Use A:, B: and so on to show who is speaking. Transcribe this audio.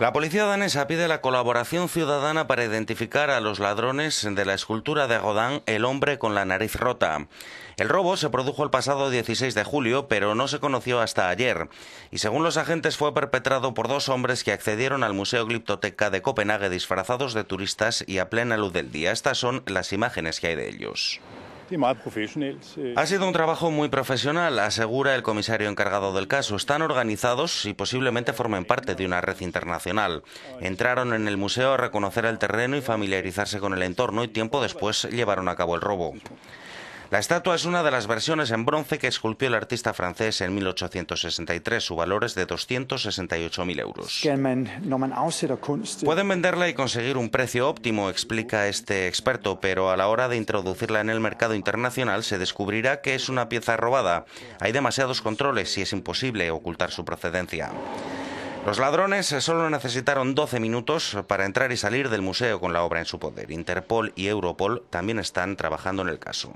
A: La policía danesa pide la colaboración ciudadana para identificar a los ladrones de la escultura de Rodán, El hombre con la nariz rota. El robo se produjo el pasado 16 de julio, pero no se conoció hasta ayer, y según los agentes fue perpetrado por dos hombres que accedieron al Museo Gliptoteca de Copenhague disfrazados de turistas y a plena luz del día. Estas son las imágenes que hay de ellos.
B: Eh. Ha sido un trabajo
A: muy profesional, asegura el comisario encargado del caso. Están organizados y posiblemente formen parte de una red internacional. Entraron en el museo a reconocer el terreno y familiarizarse con el entorno y tiempo después llevaron a cabo el robo. La estatua es una de las versiones en bronce que esculpió el artista francés en 1863. Su valor es de 268.000 euros. Pueden venderla y conseguir un precio óptimo, explica este experto, pero a la hora de introducirla en el mercado internacional se descubrirá que es una pieza robada. Hay demasiados controles y es imposible ocultar su procedencia. Los ladrones solo necesitaron 12 minutos para entrar y salir del museo con la obra en su poder. Interpol y Europol también están trabajando en el caso.